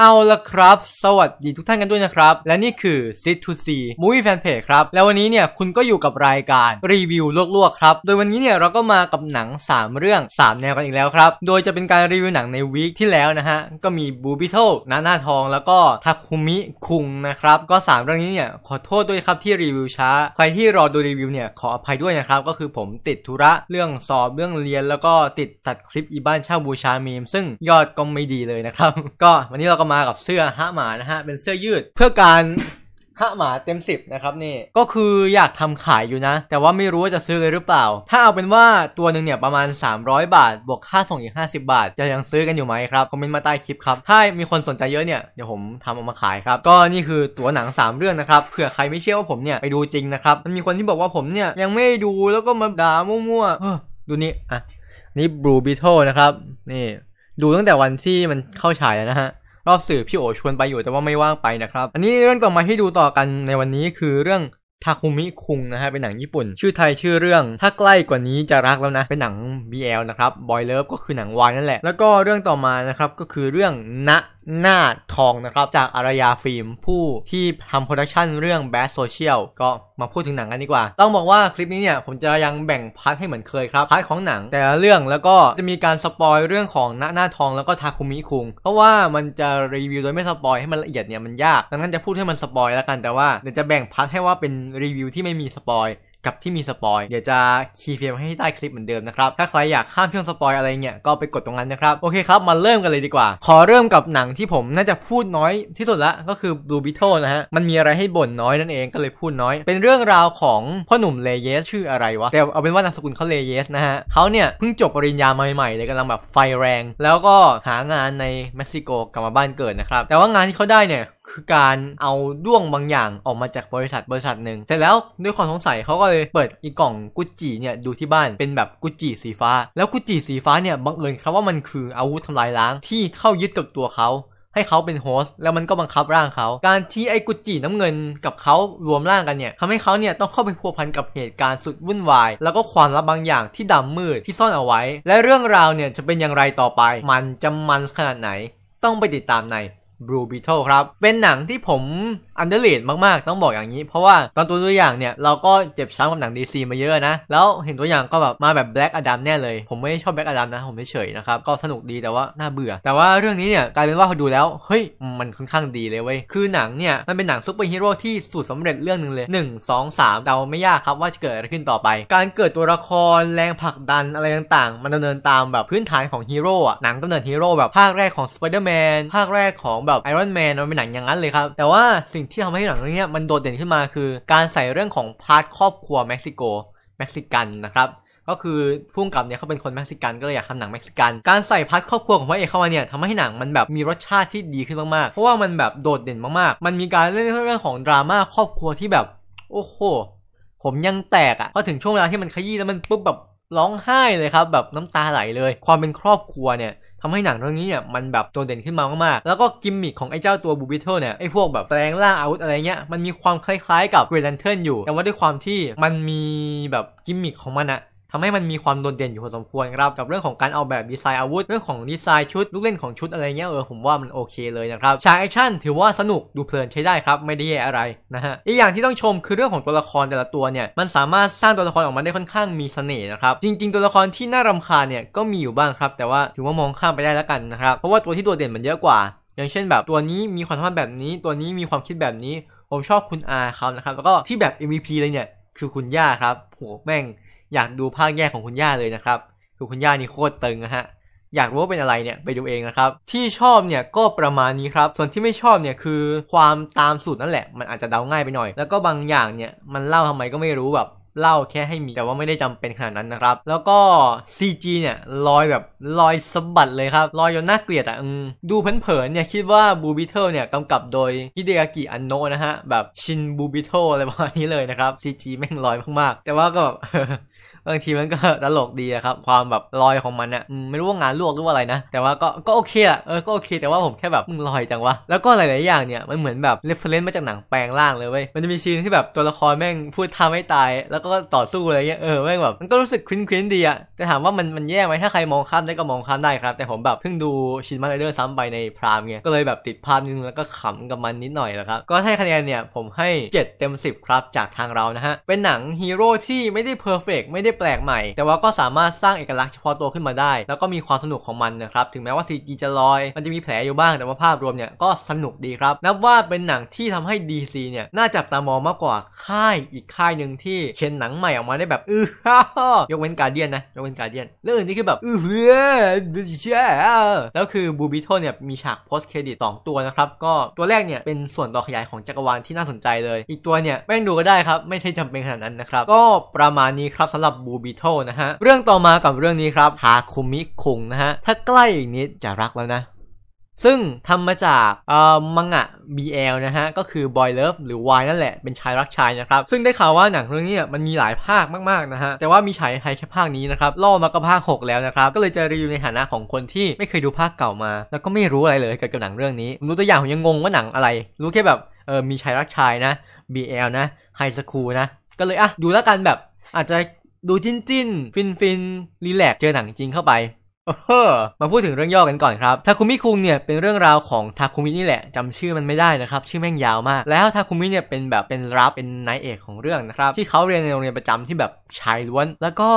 เอาละครับ สวัสดีทุกท่านกันด้วยนะครับ และนี่คือ s i t to See Movie Fan Page ครับ แล้ววันนี้เนี่ยคุณก็อยู่กับรายการรีวิวลวกๆครับ โดยวันนี้เนี่ยเราก็มากับหนัง 3 เรื่อง 3 แนวกันอีกแล้วครับ โดยจะเป็นการรีวิวหนังในวีคที่แล้วนะฮะ ก็มีบูบิเทลนาหน้าทอง แล้วก็ทาคุมิคุงนะครับ ก็ 3 เรื่องนี้เนี่ยขอโทษด้วยครับที่รีวิวช้าใครที่รอดูรีวิวเนี่ยขออภัยด้วยนะครับก็คือผมติดธุระเรื่องสอบเรื่องเรียนแล้วก็ติดตัดคลิปอีบ้านเช่าบูชาเมมซึ่งยอดก็ไม่ดีเลยนะครับก็วันนี้เราก็มากับเสื้อฮะหมานะฮะเป็นเสื้อยืดเพื่อการฮะหมาเต็มสิบนะครับนี่ก็คืออยากทำขายอยู่นะ แต่ว่าไม่รู้ว่าจะซื้อเลยหรือเปล่า ถ้าเอาเป็นว่าตัวหนึ่งเนี่ยประมาณ 300 บาทบวกค่าส่งอีก 50 บาท จะยังซื้อกันอยู่ไหมครับคอมเมนต์มาใต้คลิปครับถ้ามีคนสนใจเยอะเนี่ยเดี๋ยวผมทำออกมาขายครับ ก็นี่คือตัวหนัง3เรื่องนะครับเผื่อใครไม่เชื่อว่าผมเนี่ยไปดูจริงนะครับ มันมีคนที่บอกว่าผมเนี่ยยังไม่ดูแล้วก็มาด่ามั่วๆดูนี่อ่ะนี่บลูบิทเทิลนะครับนี่ดูตั้งแต่วันที่มันเข้าฉายแล้วนะฮะรอบสื่อพี่โอชวนไปอยู่แต่ว่าไม่ว่างไปนะครับอันนี้เรื่องต่อมาที่ดูต่อกันในวันนี้คือเรื่องทาคุมิคุงนะฮะเป็นหนังญี่ปุ่น ชื่อไทยชื่อเรื่อง ถ้าใกล้กว่านี้จะรักแล้วนะเป็นหนัง BL นะครับบอยเลิฟก็คือหนังวายนั่นแหละแล้ว ก็เรื่องต่อมานะครับก็คือเรื่องณหน้าทองนะครับจากอารยาฟิล์มผู้ที่ทำโปรดักชันเรื่อง Bad Social ก็มาพูดถึงหนังกันดีกว่า ต้องบอกว่าคลิปนี้เนี่ยผมจะยังแบ่งพาร์ทให้เหมือนเคยครับพาร์ทของหนัง แต่เรื่องแล้วก็จะมีการสปอยเรื่องของหน้าหน้าทองแล้วก็ทาคุมิคุง เพราะว่ามันจะรีวิวโดยไม่สปอยให้มันละเอียดเนี่ยมันยากดังนั้นจะพูดให้มันสปอยแล้วกันแต่ว่า เดี๋ยวจะแบ่งพาร์ทให้ว่าเป็นรีวิวที่ไม่มีสปอยกับที่มีสปอยเดี๋ยวจะคีย์เฟรมให้ใต้คลิปเหมือนเดิมนะครับ ถ้าใครอยากข้ามช่วงสปอยอะไรเงี้ยก็ไปกดตรงนั้นนะครับ โอเคครับ มาเริ่มกันเลยดีกว่า ขอเริ่มกับหนังที่ผมน่าจะพูดน้อยที่สุดละก็คือ Blue Beetle นะฮะ มันมีอะไรให้บ่นน้อยนั่นเองก็เลยพูดน้อยเป็นเรื่องราวของพ่อหนุ่มเลเยสชื่ออะไรวะแต่เอาเป็นว่านามสกุลเขาเลเยสนะฮะเขาเนี่ยเพิ่งจบปริญญาใหม่ๆเลยกำลังแบบไฟแรง แล้วก็หางานในเม็กซิโกกลับมาบ้านเกิดนะครับแต่ว่างานที่เขาได้เนี่ยคือการเอาด้วงบางอย่างออกมาจากบริษัทบริษัทหนึ่งเสร็จแล้วด้วยความสงสัยเขาก็เลยเปิดอีกกล่องกุจิเนี่ยดูที่บ้านเป็นแบบกุจิสีฟ้า แล้วกุจิสีฟ้าเนี่ยบังเอิญครับว่ามันคืออาวุธทำลายล้างที่เข้ายึดกับตัวเขาให้เขาเป็นโฮสต์แล้วมันก็บังคับร่างเขาการที่ไอ้กุจิน้ำเงินกับเขารวมร่างกันเนี่ยทำให้เขาเนี่ยต้องเข้าไปพัวพันกับเหตุการณ์สุดวุ่นวาย แล้วก็ความลับบางอย่างที่ดำมืดที่ซ่อนเอาไว้ และเรื่องราวเนี่ยจะเป็นอย่างไรต่อไป มันจะมันขนาดไหน ต้องไปติดตามใน Blue Beetle ครับ เป็นหนังที่ผมอันเดอร์เลดมากๆ ต้องบอกอย่างนี้ เพราะว่าตอนตัวตัวอย่างเนี่ย เราก็เจ็บช้ำกับหนัง DC มาเยอะนะ แล้วเห็นตัวอย่างก็แบบมาแบบ Black Adam แน่เลยผมไม่ชอบ Black Adam นะ ผมเฉยๆนะครับ ก็สนุกดีแต่ว่าน่าเบื่อ แต่ว่าเรื่องนี้เนี่ยกลายเป็นว่าพอดูแล้ว เฮ้ย มันค่อนข้างดีเลยเว้ยคือหนังเนี่ยมันเป็นหนังซูเปอร์ฮีโร่ที่สุดสำเร็จเรื่องหนึ่งเลย 1 2 3เดาไม่ยากครับว่าจะเกิดอะไรขึ้นต่อไป การเกิดตัวละครแรงผลักดันอะไรต่างๆมันดำเนินตามแบบพื้นฐานของฮีโร่อะหนังดำเนินฮีโร่แบบภาคแรกของปเดอร์แมนภาคแรกของแบบไอรอนแมนมันเป็นหนังอย่างนั้นเลยครับแต่ว่าสิ่งที่ทำให้หนังเรื่องนี้มันโดดเด่นขึ้นมาคือ การใส่เรื่องของพาร์ทครอบครัวเม็กซิโกเม็กซิกันนะครับก็คือพุ่งกับเนี่ยเขาเป็นคนเม็กซิกันก็เลยอยากทำหนังเม็กซิกันการใส่พัดครอบครัวของพระเอกเข้ามาเนี่ยทำให้หนังมันแบบมีรสชาติที่ดีขึ้นมากๆเพราะว่ามันแบบโดดเด่นมากๆ มันมีการเล่นเรื่องของดราม่าครอบครัวที่แบบ โอ้โห ผมยังแตกอะ่ะพอถึงช่วงเวลาที่มันขยี้แล้วมันปุ๊บแบบร้องไห้เลยครับแบบน้ำตาไหลเลย ความเป็นครอบครัวเนี่ยทำให้หนังเรื่องนี้เนี่ยมันแบบโดดเด่นขึ้นมามากๆแล้วก็กิมมิคของไอ้เจ้าตัวบูบิเทิลเนี่ยไอ้พวกแบบแปลงร่างอาวุธอะไรเงี้ย มันมีความคล้ายๆกับเกรนเทินอยู่ แต่ว่าด้วยความที่มันมีแบบกิมมิคของมันอะทำให้มันมีความโดดเด่นอยู่พอสมควรครับกับเรื่องของการออกแบบดีไซน์อาวุธเรื่องของดีไซน์ชุดลูกเล่นของชุดอะไรเงี้ยเออผมว่ามันโอเคเลยนะครับฉากแอคชั่น ถือว่าสนุกดูเพลินใช้ได้ครับ ไม่ได้แย่อะไรนะฮะอีกอย่างที่ต้องชม คือเรื่องของตัวละครแต่ละตัวเนี่ยมันสามารถสร้างตัวละครออกมาได้ค่อนข้างมีเสน่ห์นะครับ จริงๆตัวละครที่น่ารำคาญเนี่ยก็มีอยู่บ้างครับแต่ว่าถือว่ามองข้ามไปได้แล้วกันนะครับเพราะว่าตัวที่โดดเด่นมันเยอะกว่า อย่างเช่น แบบตัวนี้มีความสามารถแบบนี้ ตัวนี้มีความคิดแบบนี้ผมชอบคุณอาเขานะครับแล้วก็ที่แบบ MVP เลยเนี่ยคือคุณย่าครับโหแม่งอยากดูภาคแยกของคุณย่าเลยนะครับ คือ คุณย่านี่โคตรตึงนะฮะ อยากรู้ว่าเป็นอะไรเนี่ยไปดูเองนะครับ ที่ชอบเนี่ยก็ประมาณนี้ครับ ส่วนที่ไม่ชอบเนี่ยคือความตามสูตรนั่นแหละ มันอาจจะเดาง่ายไปหน่อย แล้วก็บางอย่างเนี่ยมันเล่าทำไมก็ไม่รู้แบบเล่าแค่ให้มีแต่ว่าไม่ได้จำเป็นขนาดนั้นนะครับ แล้วก็ CG เนี่ยลอยแบบลอยสะบัดเลยครับลอยจนน่าเกลียดอ่ะดูเผินๆเนี่ยคิดว่าบูบิเทลเนี่ยกำกับโดยฮิเดอากิอันโนนะฮะ แบบชินบูบิเทลอะไรประมาณนี้เลยนะครับ CG แม่งลอยมากๆ แต่ว่าก็แบบบางทีมันก็ตลกดีครับ ความแบบลอยของมันอะไม่รู้ว่างานลวกหรือว่าอะไรนะ แต่ว่าก็ก็โอเคอะเออก็โอเคแต่ว่าผมแค่แบบมึงลอยจังวะแล้วก็หลายๆอย่างเนี่ยมันเหมือนแบบเรฟเฟรนซ์มาจากหนังแปลงร่างเลยเว้ยมันจะมีซีนที่แบบตัวละครแม่งพูดทำให้ตาย แล้วก็ต่อสู้อะไรเงี้ยเออแม่งแบบมันก็รู้สึกคลินคลินดีอะแต่ถามว่ามันมันแย่ไหมถ้าใครมองข้ามได้ก็มองข้ามได้ครับแต่ผมแบบเพิ่งดูชินมาเดอร์ซ้ำไปในพรามเงี้ยก็เลยแบบติดภาพนิดนึงแล้วก็ขำกับมันนิดหน่อยและครับก็ให้คะแนนเนี่ยผมให้ 7เต็ม10ครับจากทางเรานะฮะเป็นหนังฮีโร่ที่ไม่ได้เพอร์เฟกไม่ได้่แปลกใหม่แต่ว่าก็สามารถสร้างเอกลักษณ์เฉพาะตัวขึ้นมาได้ แล้วก็มีความสนุกของมันนะครับถึงแม้ว่า CG จะลอย มันจะมีแผลอยู่บ้างแต่ว่าภาพรวมเนี่ยก็สนุกดีครับ นับว่าเป็นหนังที่ทำให้ DC เนี่ยน่าจับตามองมากกว่าค่ายอีกค่ายหนึ่งที่เชนหนังใหม่ออกมาได้แบบอื้อยกเว้นการเดียนนะยกเว้นการเดียนเรื่องนี้คือแบบอื้อเพื่ดเชื่แล้วคือบูบิโทเนี่ยมีฉากโพสเครดิตสองตัวนะครับก็ตัวแรกเนี่ยเป็นส่วนต่อขยายของจักรวาลที่น่าสนใจเลย อีกตัวเนี่ยแม่งดูก็ได้ครับ ไม่ใช่จำเป็นขนาดนั้นนะครับก็ประมาณนี้ครับสำหรับบูบิโตนะฮะ เรื่องต่อมากับเรื่องนี้ครับฮาคุมิคุง นะฮะ ถ้าใกล้อีกนิดจะรักแล้วนะ ซึ่งทำมาจากมังงะ BL นะฮะ ก็คือ Boy Love หรือ Y นั่นแหละ เป็นชายรักชายนะครับ ซึ่งได้ข่าวว่าหนังเรื่องนี้มันมีหลายภาคมาก ๆ นะฮะ แต่ว่ามีฉายไทยแค่ภาคนี้นะครับ ล่อมาก็ภาค 6 แล้วนะครับ ก็เลยจะรีวิวในฐานะของคนที่ไม่เคยดูภาคเก่ามา แล้วก็ไม่รู้อะไรเลยเกี่ยวกับหนังเรื่องนี้ รู้ตัวอย่างผมยังงงว่าหนังอะไร รู้แค่แบบ เออมีชายรักชายนะ BL นะ ไฮสคูลนะ ก็เลย อ่ะดูแล้วกันแบบอาจจะดูจิ้นจิ้นฟินฟินรีแลกเจอหนังจริงเข้าไปมาพูดถึงเรื่องย่อกันก่อนครับทาคุมิคุงเนี่ยเป็นเรื่องราวของทาคุมินี่แหละ จำชื่อมันไม่ได้นะครับ ชื่อแม่งยาวมาก แล้วทาคุมิเนี่ยเป็นแบบเป็นรับเป็นนายเอกของเรื่องนะครับที่เขาเรียนในโรงเรียนประจำที่แบบชายล้วนแล้วก็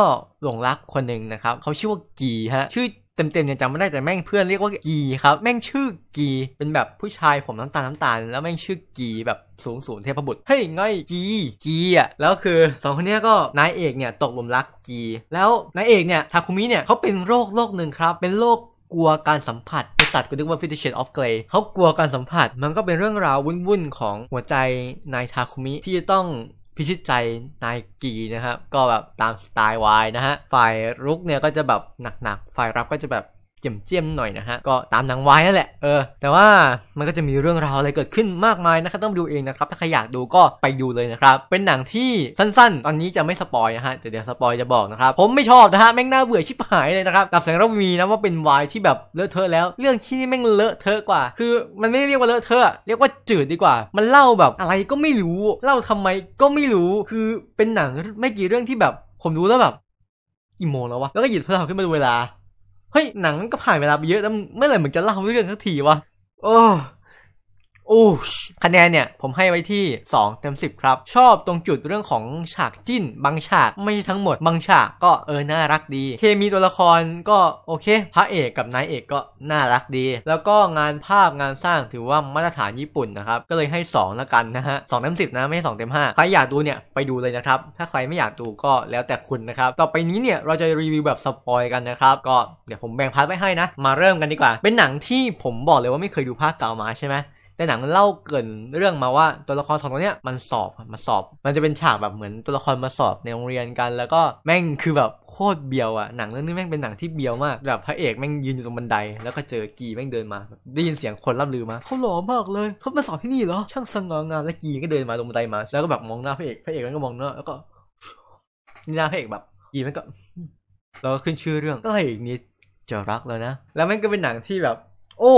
หลงรักคนหนึ่งนะครับเขาชื่อว่ากีฮะชื่อเต็มๆยังจำไม่ได้แต่แม่งเพื่อนเรียกว่ากีครับแม่งชื่อกีเป็นแบบผู้ชายผมน้ำตาลน้ำตาลแล้วแม่งชื่อกีแบบสูงสูงเทพบุตรเฮ้ยง่อยกีกีอ่ะแล้วคือสองคนนี้ก็นายเอกเนี่ยตกหลุมรักกีแล้วนายเอกเนี่ยทาคุมิเนี่ยเขาเป็นโรคโรคหนึ่งครับ เป็นโรคกลัวการสัมผัสไอสัตว์กรนึกว่าฟิ f เชนออฟเกร f g เขากลัวการสัมผัสมันก็เป็นเรื่องราววุ่นๆของหัวใจนายทาคุมิที่จะต้องพิชิตใจนายกีนะครับ ก็แบบตามสไตล์วายนะฮะ ฝ่ายรุกเนี่ยก็จะแบบหนักๆ ฝ่ายรับก็จะแบบเจียมเจียมหน่อยนะฮะก็ตามหนังวายนั่นแหละเออ แต่ว่ามันก็จะมีเรื่องราวอะไรเกิดขึ้นมากมายนะครับต้องดูเองนะครับถ้าใครอยากดูก็ไปดูเลยนะครับเป็นหนังที่สั้นๆ ตอนนี้จะไม่สปอยนะฮะแต่เดี๋ยวสปอยจะบอกนะครับผมไม่ชอบนะฮะแม่งน่าเบื่อชิบหายเลยนะครับดับแสงระวีนะว่าเป็นวายที่แบบเลอะเทอะแล้วเรื่องที่นี่แม่งเลอะเทอะกว่า คือ มันไม่เรียกว่าเลอะเทอะเรียกว่าจืดดีกว่า มันเล่าแบบอะไรก็ไม่รู้ เล่าทำไมก็ไม่รู้คือเป็นหนังไม่กี่เรื่องที่แบบผมรู้แล้วแบบกี่โมงแล้ววะแล้วก็หยิบโทรศัพท์ขึ้นมาดูเวลาเฮ้ย หนังก็ผ่านเวลาไปเยอะ แล้วเมื่อไหร่มึงจะเล่าเรื่องสักทีวะโอ้อู้คะแนนเนี่ยผมให้ไว้ที่ 2เต็ม10 ครับ ชอบตรงจุดเรื่องของฉากจิ้นบางฉากไม่ทั้งหมด บางฉากก็เออ น่ารักดี เคมีตัวละครก็โอเคพระเอกกับ นายเอกก็น่ารักดี แล้วก็งานภาพงานสร้างถือว่ามาตรฐานญี่ปุ่นนะครับ ก็เลยให้ 2 ละกันนะฮะสเต็ม10 นะ ไม่ใช่สเต็ม5ใครอยากดูเนี่ย ไปดูเลยนะครับ ถ้าใครไม่อยากดูก็แล้วแต่คุณนะครับต่อไปนี้เนี่ยเราจะรีวิวแบบสปอย กันนะครับ ก็เดี๋ยวผมแบ่งพาร์ทไว้ให้นะ มาเริ่มกันดีกว่า เป็นหนังที่ผมบอกเลยว่าไม่เคยดูภาคเก่ามาใช่ไหมในหนังเล่าเกินเรื่องมาว่าตัวละครสองตัวเนี้ยมันสอบมาสอบ มันจะเป็นฉากแบบเหมือนตัวละครมาสอบในโรงเรียนกัน แล้วก็แม่งคือแบบโคตรเบียวอะหนังเรื่องนี้แม่งเป็นหนังที่เบียวมากแบบพระเอกแม่งยืนอยู่ตรงบันได แล้วก็เจอกีแม่งเดินมาได้ยินเสียงคนรับลือมาเขาหล่อมากเลยเขามาสอบที่นี่เหรอช่างสง่างามและกีก็เดินมาตรงบันไดมา แล้วก็แบบมองหน้าพระเอกพระเอกมันก็มองหน้าแล้วก็นี่หน้าพระเอกแบบกีมันก็แล้วก็ขึ้นชื่อเรื่องก็เลยอกนี้จะรักแล้วนะแล้วแม่งก็เป็นหนังที่แบบ โอ้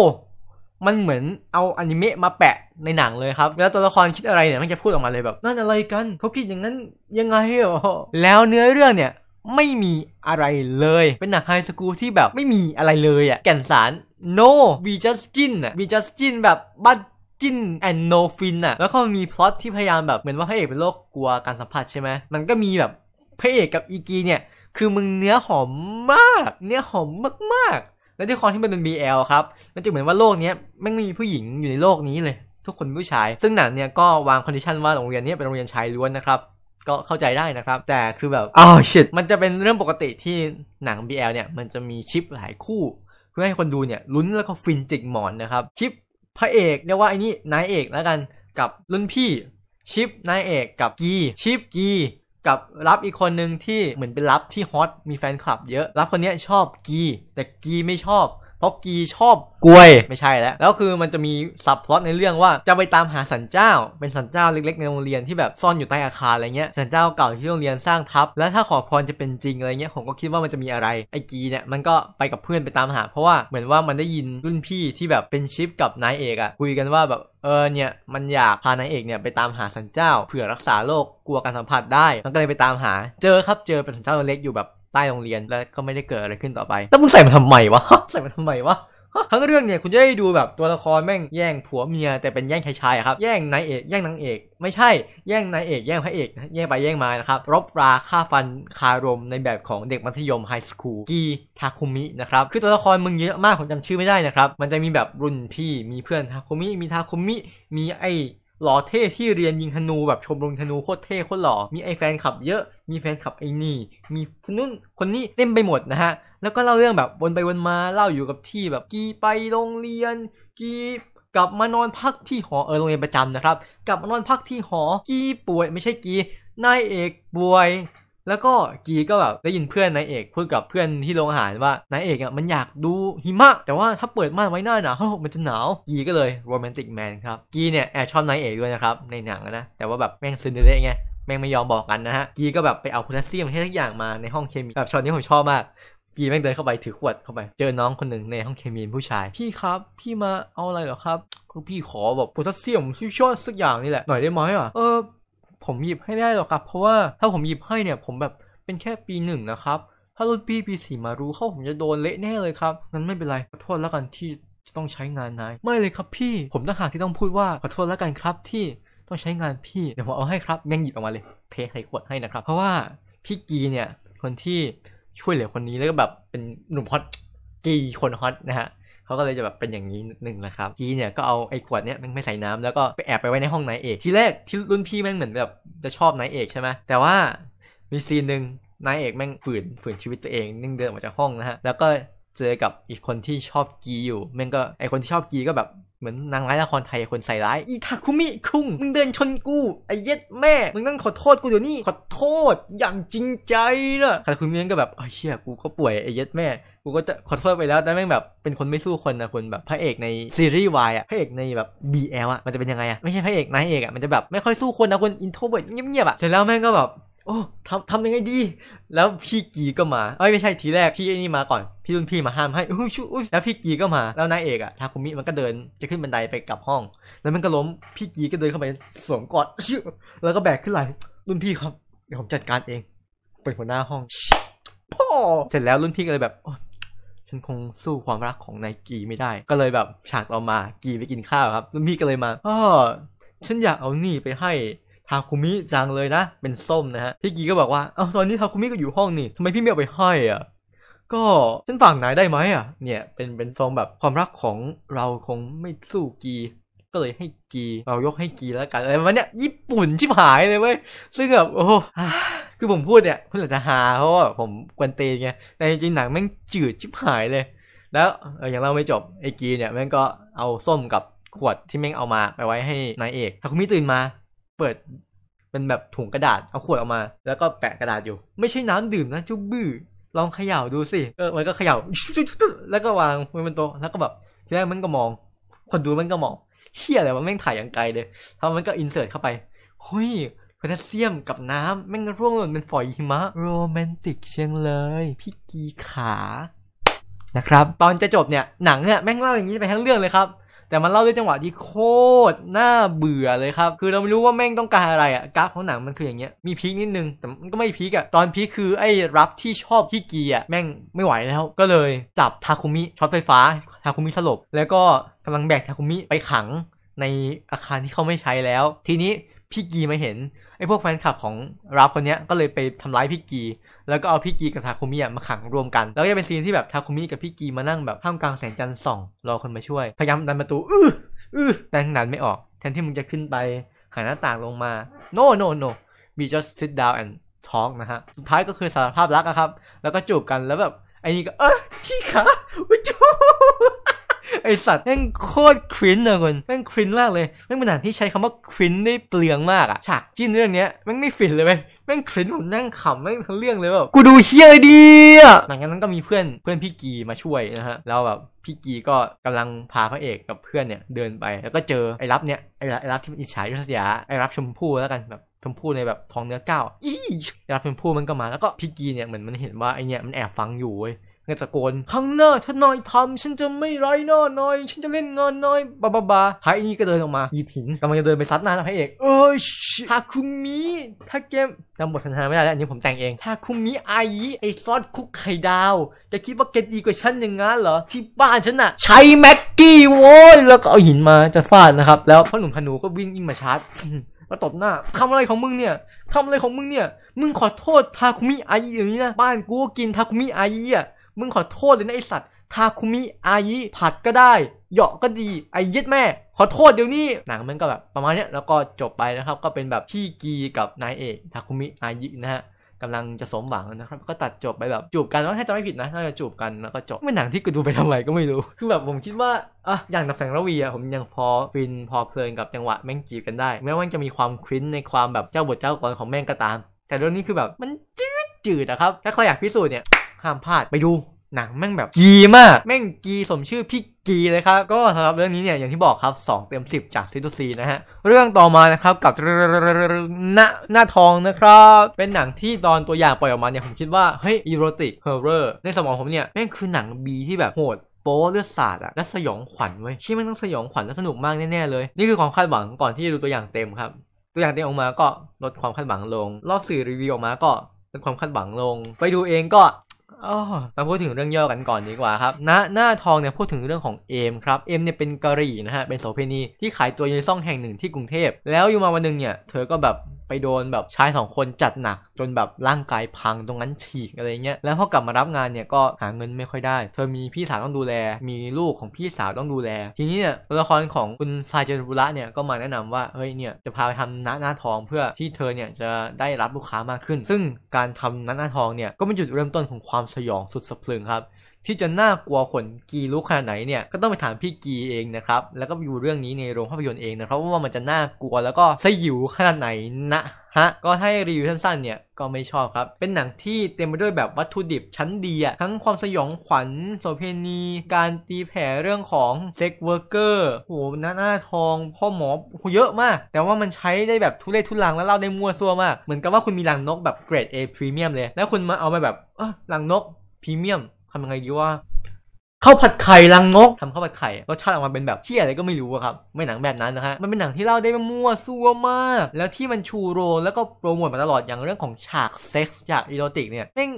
มันเหมือนเอาอนิเมะมาแปะในหนังเลยครับ แล้วตัวละครคิดอะไรเนี่ย มันจะพูดออกมาเลยแบบ นั่นอะไรกัน เขาคิดอย่างนั้นยังไงเหรอแล้วเนื้อเรื่องเนี่ยไม่มีอะไรเลย เป็นหนังไฮสกูที่แบบไม่มีอะไรเลยอะแก่นสาร no we just จ i n อะ we just จ i n แบบบัดจินแอนโนฟินอะแล้วก็มีพล็อตที่พยายามแบบ เหมือนว่าพระเอกเป็นโรคกลัวการสัมผัสใช่ไหมมันก็มีแบบพระเอกกับอีกีเนี่ย คือมึงเนื้อหอมมาก เนื้อหอมมากๆและด้วยความที่มันเป็น BL ครับ มันจะเหมือนว่าโลกนี้ไม่มีผู้หญิงอยู่ในโลกนี้เลย ทุกคนผู้ชายซึ่งหนังเนี่ยก็วางคอนดิชันว่าโรงเรียนนี้เป็นโรงเรียนชายล้วนนะครับ ก็เข้าใจได้นะครับ แต่คือแบบ อ้าวชิตมันจะเป็นเรื่องปกติที่หนัง BL เนี่ยมันจะมีชิปหลายคู่ เพื่อให้คนดูเนี่ยลุ้นแล้วก็ฟินจิกหมอนนะครับ ชิปพระเอกเรียกว่าไอ้นี่นายเอกแล้วกันกับรุ่นพี่ ชิปนายเอกกับกีชิปกีกับรับอีกคนหนึ่งที่เหมือนเป็นรับที่ฮอตมีแฟนคลับเยอะรับคนนี้ชอบกี แต่กีไม่ชอบเพราะกีชอบกลวยไม่ใช่แล้วแล้วคือมันจะมีซับพลอตในเรื่องว่าจะไปตามหาสันเจ้าเป็นสันเจ้าเล็ก ๆในโรงเรียนที่แบบซ่อนอยู่ใต้อาคารอะไรเงี้ยสันเจ้าเก่าที่โรงเรียนสร้างทับ แล้วถ้าขอพรจะเป็นจริงอะไรเงี้ยผมก็คิดว่ามันจะมีอะไรไอ้กีเนี่ยมันก็ไปกับเพื่อนไปตามหา เพราะว่าเหมือนว่ามันได้ยินรุ่นพี่ที่แบบเป็นชิปกับนายเอกอะคุยกันว่าแบบเออเนี่ยมันอยากพานายเอกเนี่ยไปตามหาสันเจ้าเผื่อรักษาโรคกลัวการสัมผัสได้มันก็เลยไปตามหาเจอครับเจอเป็นสันเจ้าเล็กอยู่แบบใต้โรงเรียนแล้วก็ไม่ได้เกิดอะไรขึ้นต่อไป แล้วมึงใส่มาทำไมวะ ใส่มาทำไมวะทั้งเรื่องเนี่ยคุณจะได้ดูแบบตัวละครแม่งแย่งผัวเมียแต่เป็นแย่งชายชายครับ แย่งนายเอก แย่งนางเอก ไม่ใช่ แย่งนายเอก แย่งพระเอก แย่งไปแย่งมานะครับ รบราฆ่าฟันคารมในแบบของเด็กมัธยมไฮสคูลกีทาคุมินะครับ คือตัวละครมึงเยอะมากผมจำชื่อไม่ได้นะครับ มันจะมีแบบรุ่นพี่มีเพื่อนทาคุมิมีทาคุมิมีไอหล่อเท่ที่เรียนยิงธนูแบบชมรมธนูโคตรเท่โคตรหล่อ มีไอแฟนขับเยอะ มีแฟนขับไอนี่ มีคนนู้นคนนี้เต็มไปหมดนะฮะ แล้วก็เล่าเรื่องแบบวนไปวนมาเล่าอยู่กับที่แบบกีไปโรงเรียน กีกลับมานอนพักที่หอเออโรงเรียนประจำนะครับ กลับมานอนพักที่หอ กีป่วยไม่ใช่กี นายเอกป่วยแล้วก็กีก็แบบได้ยินเพื่อนนายเอก พูดกับเพื่อนที่โรงอาหารว่านายเอกอ่ะมันอยากดูหิมะแต่ว่าถ้าเปิดม่านไว้หน้าหนาวมันจะหนาว กีก็เลยโรแมนติกแมนครับ กีเนี่ยแอบชอบนายเอกด้วยนะครับในหนังนะแต่ว่าแบบแม่งซึนเดอเรไงแม่งไม่ยอมบอกกันนะฮะกีก็แบบไปเอาโพแทสเซียมให้ทุกอย่างมาในห้องเคมีแบบช็อตนี้ผมชอบมาก กีแม่งเดินเข้าไปถือขวดเข้าไป เจอน้องคนหนึ่งในห้องเคมีผู้ชายพี่ครับ พี่มาเอาอะไรเหรอครับพี่ขอแบบโพแทสเซียมช่วยช่วยสักอย่างนี่แหละหน่อยได้ไหมอ่ะเออผมหยิบให้ได้หรอกครับ เพราะว่าถ้าผมหยิบให้เนี่ย ผมแบบเป็นแค่ปีหนึ่งนะครับ ถ้ารุ่นพี่ปีสี่มารู้เข้าผมจะโดนเละแน่เลยครับงั้นไม่เป็นไร ขอโทษแล้วกันที่ จะต้องใช้งานนาย ไม่เลยครับพี่ ผมต่างหากที่ต้องพูดว่าขอโทษแล้วกันครับที่ต้องใช้งานพี่ เดี๋ยวผมเอาให้ครับแม่งหยิบออกมาเลย เทใส่ขวดให้นะครับ เพราะว่าพี่กีเนี่ยคนที่ช่วยเหลือคนนี้แล้วก็แบบเป็นหนุ่มฮอตกีคนฮอตนะฮะเขาก็เลยจะแบบเป็นอย่างนี้หนึ่งนะครับจีเนี่ย ก็เอาไอ้ขวดเนี้ยไม่ใส่น้ำแล้วก็ไปแอบไปไว้ในห้องนายเอก ทีแรกที่รุ่นพี่แม่งเหมือนแบบจะชอบนายเอกใช่ไหมแต่ว่า มีซีนหนึ่งนายเอก แม่งฝืนฝืนชีวิตตัวเองนิ่งเดินออกจากห้องนะฮะแล้วก็เจอกับอีกคนที่ชอบกีอยู่แม่งก็ไอคนที่ชอบกีก็แบบเหมือนนางร้ายละครไทย คนใส่ร้าย อีทาคุมิคุ้ง มึงเดินชนกูไอเย็ดแม่ มึงต้องขอโทษกูเดี๋ยวนี้ขอโทษ อย่างจริงใจนะคาคุมิก็แบบเฮียกูก็ป่วยไอเย็ดแม่ กูก็จะขอโทษไปแล้ว แต่แม่งแบบ เป็นคนไม่สู้คนนะคนแบบ พระเอกในซีรีส์วายอ่ะ พระเอกในแบบ BL อ่ะ มันจะเป็นยังไงอ่ะไม่ใช่พระเอกนายเอกอ่ะมันจะแบบไม่ค่อยสู้คนนะคนอินโทรเบิร์ตเงียบๆอ่ะเสร็จแล้วแม่งก็แบบโอ้ทำ ทำยังไงดี แล้วพี่กีก็มาเอ้ยไม่ใช่ทีแรก พี่ไอ้นี่มาก่อน พี่รุ่นพี่มาห้ามให้อู้ชู้แล้วพี่กีก็มา แล้วนายเอกอะทาคุมิมันก็เดินจะขึ้นบันไดไปกลับห้อง แล้วมันก็ล้ม พี่กีก็เดินเข้าไปสวมกอดชื่อแล้วก็แบกขึ้นไหล รุ่นพี่ครับ เดี๋ยวผมจัดการเอง เป็นหัวหน้าห้องพ่อเสร็จแล้วรุ่นพี่ก็เลยแบบ ฉันคงสู้ความรักของนายกีไม่ได้ ก็เลยแบบฉากต่อมา กีไปกินข้าวครับ รุ่นพี่ก็เลยมาอ๋อฉันอยากเอานี่ไปให้ทาคุมิจังเลยนะ เป็นส้มนะฮะ พี่กีก็บอกว่า เอ้า ตอนนี้ทาคุมิก็อยู่ห้องนี่ทำไมพี่ไม่เอาไปให้อ่ะ ก็ฉันฝากนายได้ไหมอ่ะ เนี่ยเป็น เป็นทรงแบบความรักของเราคงไม่สู้กี ก็เลยให้กีเรายกให้กีแล้วกันอะไรวะเนี่ย ญี่ปุ่นชิบหายเลยเว้ยซึ่งแบบโอ้คือผมพูดเนี่ยคพืาอจะหา เพราะว่าผมกวนเตงไงในจริงหนังแม่งจืดชิบหายเลย แล้ว อย่างเราไม่จบไอ้กีเนี่ยแม่งก็เอาส้มกับขวดที่แม่งเอามาไปไว้ให้นายเอกทาคุมิตื่นมาเปิดเป็นแบบถุงกระดาษเอาขวดออกมาแล้วก็แปะกระดาษอยู่ ไม่ใช่น้ำดื่มนะจุบบื้อลองเขย่าดูสิเออมันก็เขย่าแล้วก็วางมันเป็นโต๊ะแล้วก็แบบทีแรกมันก็มอง คนดูมันก็มองเฮี้ยอะไรวะแม่งถ่ายอย่างไกลเลยทำมันก็อินเสิร์ตเข้าไปเฮ้ยแคลเซียมกับน้ำแม่งร่วงหล่นเป็นฝอยหิมะโรแมนติกเชียงเลยพี่กีขานะครับ ตอนจะจบเนี่ยหนังเนี่ยแม่งเล่าอย่างนี้ไปทั้งเรื่องเลยครับแต่มันเล่าด้วยจังหวะที่โคตรน่าเบื่อเลยครับ คือเราไม่รู้ว่าแม่งต้องการอะไรอะกราฟของหนังมันคืออย่างเงี้ยมีพีคนิดนึงแต่มันก็ไม่พีคอะตอนพีคคือ ไอ้รับที่ชอบที่เกียร์แม่งไม่ไหวแล้ว ก็เลยจับทาคุมิช็อตไฟฟ้าทาคุมิสลบ แล้วก็กำลังแบกทาคุมิไปขังในอาคารที่เขาไม่ใช้แล้ว ทีนี้พี่กีมาเห็นไอ้พวกแฟนคลับของรับคนเนี้ยก็เลยไปทำร้ายพี่กี แล้วก็เอาพี่กีกับทาคุมิมาขังรวมกันแล้วก็จะเป็นซีนที่แบบทาคุมิกับพี่กีมานั่งแบบท่ามกลางแสงจันทร์ส่อง รอคนมาช่วย พยายามดันประตู อื้อออแต่ขนาดไม่ออก แทนที่มึงจะขึ้นไปหาหน้าต่างลงมา no no no we just sit down and talk นะฮะ สุดท้ายก็คือสารภาพรักนะครับ แล้วก็จูบกันแล้วแบบไอ้นี่ก็เออพี่ขาไอ้จูบไอสัตว์แม่งโคตรครินเลยคนแม่งครินมากเลย แม่งเป็นหนังที่ใช้คำว่าครินได้เปลืองมากอะฉากจิ้นเรื่องเนี้ยแม่งไม่ฟินเลยไหมแม่งครินผมนั่งขำแม่งทั้งเรื่องเลยแบบกูดูเชี่ยดีอะหลังจากนั้นก็มีเพื่อนเพื่อนพี่กีมาช่วยนะฮะแล้วแบบพี่กีก็กำลังพาพระเอกกับเพื่อนเนี่ยเดินไป แล้วก็เจอไอ้รับเนี่ยไอ้รับที่มันอิจฉายุทธยาไอ้รับชมพู่แล้วกันแบบชมพู่ในแบบทองเนื้อก้าวอีรับชมพู่มันก็มา แล้วก็พี่กีเนี่ยเหมือนมันเห็นว่าไอเนี่ยมันแอบฟังอยู่เว้ยกยตะโกนข้างหน้าถ้านายทำ ฉันจะไม่ไร้หน้านายฉันจะเล่นงานนายบาบาบาายอันี่ก็เดินออกมา หยิบหินกำลังจะเดินไปซัดหน้าพระเอก เอ้ยทาคุมิทาเกมจำบทธนาไม่ได้แล้วอันนี้ผมแต่งเองทาคุมิอายิไอซอสคุกไข่ดาว จะคิดว่าเกดีกว่าฉันอย่างงั้นเหรอ ที่บ้านฉันน่ะ ใช้แม็กกี้โว้ย แล้วก็เอาหินมาจะฟาดนะครับ แล้วพ่อหนุ่มขนูก็วิ่งยิ่งมาชาร์จมาตบหน้าทำอะไรของมึงเนี่ยทำอะไรของมึงเนี่ย มึงขอโทษทาคุมิอายิอย่างนี้นะ บ้านกูกกินทาคุมิอายิอ่ะมึงขอโทษเลยนะไอสัตว์ทาคุมิอายิผัดก็ได้เหยาะก็ดีไอเย็ดแม่ขอโทษเดี๋ยวนี้หนังมันก็แบบประมาณนี้แล้วก็จบไปนะครับ ก็เป็นแบบพี่กีกับนายเอกทาคุมิอายินะฮะกำลังจะสมหวังนะครับ ก็ตัดจบไปแบบจูบกันว่าถ้าจะไม่ผิดนะน่าจะจูบกันแล้วก็จบไม่หนังที่กูดูไปทำไมก็ไม่รู้คือแบบผมคิดว่าอ่ะอย่างนับแสงระวีอะผมยังพอฟินพอเพลินกับจังหวะแม่งจีบกันได้แม้ว่าจะมีความคลิ้นในความแบบเจ้าบทเจ้ากรของแม่งก็ตาม แต่เรื่องนี้คือแบบมันจืดจืดนะครับถ้าใครอยากพิสูจน์เนี่ยห้ามพลาดไปดูหนังแม่งแบบกีมาก แม่งกีสมชื่อพี่กีเลยครับ ก็สำหรับเรื่องนี้เนี่ย อย่างที่บอกครับ 2 เต็ม 10 จากซีทูซีนะฮะ เรื่องต่อมานะครับ กับหน้าหน้าทองนะครับ เป็นหนังที่ตอนตัวอย่างปล่อยออกมาเนี่ย ผมคิดว่าเฮ้ยอีโรติกเฮอร์เรอร์ในสมองผมเนี่ยแม่งคือหนังบีที่แบบโหดโป๊เลือดสาดอะและสยองขวัญเว้ยชี่ม่งต้องสยองขวัญและสนุกมากแน่ๆเลยนี่คือความคาดหวังก่อนที่จะดูตัวอย่างเต็มครับ ตัวอย่างเต็มออกมาก็ลดความคาดหวังลงรอบสื่อรีวิวออกมาก็ลดความคาดหวังลง ไปดูเองก็มาพูดถึงเรื่องย่อกันก่อนดีกว่าครับ ณ หน้าทองเนี่ยพูดถึงเรื่องของเอมครับ เอมเนี่ยเป็นกะหรี่นะฮะ เป็นโสเภณีที่ขายตัวยในซ่องแห่งหนึ่งที่กรุงเทพ แล้วอยู่มาวันหนึ่งเนี่ย เธอก็แบบไปโดนแบบชายสองคนจัดหนักจนแบบร่างกายพังตรงนั้นฉีกอะไรเงี้ย แล้วพอกลับมารับงานเนี่ยก็หาเงินไม่ค่อยได้ เธอมีพี่สาวต้องดูแล มีลูกของพี่สาวต้องดูแล ทีนี้เนี่ยตัวละครของคุณซายเจนบุระเนี่ยก็มาแนะนำว่า เฮ้ยเนี่ยจะพาไปทำหน้าหน้าทองเพื่อที่เธอเนี่ยจะได้รับลูกค้ามากขึ้น ซึ่งการทำหน้าหน้าทองเนี่ยก็เป็นจุดเริ่มต้นของความสยองสุดสะพรึงครับที่จะน่ากลัวขนกีลุ้ขนาดไหนเนี่ย ก็ต้องไปถามพี่กีเองนะครับ แล้วก็อยดูเรื่องนี้ในโรงภาพยนตร์เองนะครับ ว่ามันจะน่ากลัวแล้วก็สยิวขนาดไหนนะ ฮะ ก็ให้รีวิวสั้นๆเนี่ย ก็ไม่ชอบครับ เป็นหนังที่เต็มไปด้วยแบบวัตถุดิบชั้นดีอะทั้งความสยองขวัญโสเพณีการตีแผ่เรื่องของเซ็กเวิร์กเกอร์โหหน้าหน้าทอง พ่อหมอเยอะมาก แต่ว่ามันใช้ได้แบบทุเรศทุลังแล้วเล่าได้มั่วซั่วมาก เหมือนกับว่าคุณมีหลังนกแบบเกรด A พรีเมียมเลย แล้วคุณมาเอามาแบบหลังนกพรีเมียมทำยังไงดีว่าข้าวผัดไข่ลังนกทำข้าวผัดไข่รสชาติออกมาเป็นแบบเที่ยอะไรก็ไม่รู้อะครับ ไม่หนังแบบนั้นนะฮะ มันเป็นหนังที่เล่าได้มั่วซั่วมาก แล้วที่มันชูโรงแล้วก็โปรโมทมาตลอดอย่างเรื่องของฉากเซ็กซ์ฉากอีโรติกเนี่ยแม่ง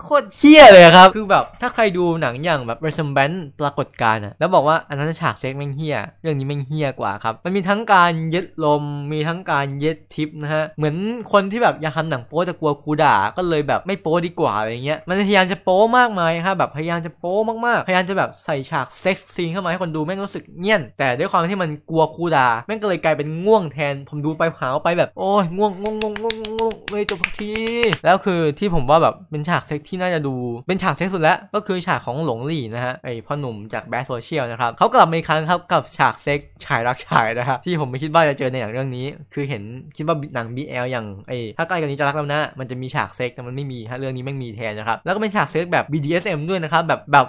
โคตรเฮี้ยเลยครับ คือแบบถ้าใครดูหนังอย่างแบบ r e s u m b a n c e ปรากฏการณ์อะแล้วบอกว่าอันนั้นฉากเซ็กแม่งเฮี้ยเรื่องนี้แม่งเฮี้ยกว่าครับ มันมีทั้งการเย็ดลม มีทั้งการเย็ดทิปนะฮะ เหมือนคนที่แบบอยากทำหนังโป๊แต่กลัวครูด่า ก็เลยแบบไม่โป๊ดีกว่าอะไรเงี้ย มันพยายามจะโป๊มากมายับ แบบพยายามจะโป๊มากๆ พยายามจะแบบใส่ฉากเซ็กซ์ซีนเข้ามาให้คนดูแม่งรู้สึกเงี้ยนแต่ด้วยความที่มันกลัวครูด่า แม่งก็เลยกลายเป็นง่วงแทน ผมดูไปหาวไปแบบโอ้ยง่วงง่วงง่วงง่วงง่วงเลยจบทีแล้วคือที่ผมว่าแบบเป็นฉากเซ็กที่น่าจะดูเป็นฉากเซ็กสุดแล้วก็คือฉากของหลงหลี่นะฮะไอพ่อหนุ่มจากแบทโซเชียลนะครับเขากลับมาอีกครั้งครับกับฉากเซ็กชายรักชายนะฮะที่ผมไม่คิดว่าจะเจอในอย่างเรื่องนี้ คือเห็นคิดว่า หนัง BL อย่างไอถ้าใกล้กันนี้จะรักแล้วนะมันจะมีฉากเซ็กแต่มันไม่มีฮะเรื่องนี้ไม่มีแทนนะครับ แล้วก็เป็นฉากเซ็กแบบ BDSM ด้วยนะครับแบบแบบ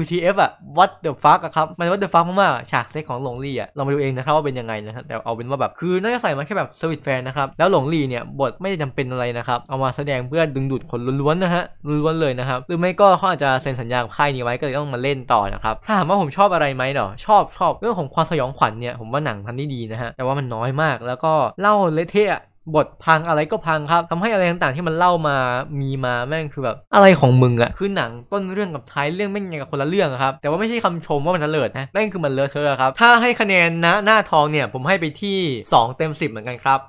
WTF อะ what the fuck อะครับมัน what the fuck มากๆฉากเซ็กของหลงลี่อะลองไปดูเองนะครับว่าเป็นยังไงนะครับแต่เอาเป็นว่าแบบคือน่าจะใส่มาแค่แบบสวิตแฟนนะครับ แล้วหลงลี่เนี่ย บทไม่ได้จำเป็นอะไรนะครับ เอามาแสดงเพื่อดึงดูดคนล้วนๆนะฮะล้วนๆเลยนะครับ หรือไม่ก็เขาอาจจะเซ็นสัญญากับค่ายนี้ไว้ก็เลยต้องมาเล่นต่อนะครับถ้าถามว่าผมชอบอะไรไหมเนาะชอบชอบเรื่องของความสยองขวัญเนี่ยผมว่าหนังทำได้ดีนะฮะแต่ว่ามันน้อยมากแล้วก็เล่าเละเทะบทพังอะไรก็พังครับ ทำให้อะไรต่างๆที่มันเล่ามามีมาแม่งคือแบบ อะไรของมึงอะคือหนังต้นเรื่องกับท้ายเรื่องแม่งยังกับคนละเรื่องครับแต่ว่าไม่ใช่คำชมว่ามันเลิศนะแม่งคือมันเลอะเทอะครับ ถ้าให้คะแนนนะหน้าทองเนี่ยผมให้ไปที่ 2 เต็ม 10 เหมือนกันครับ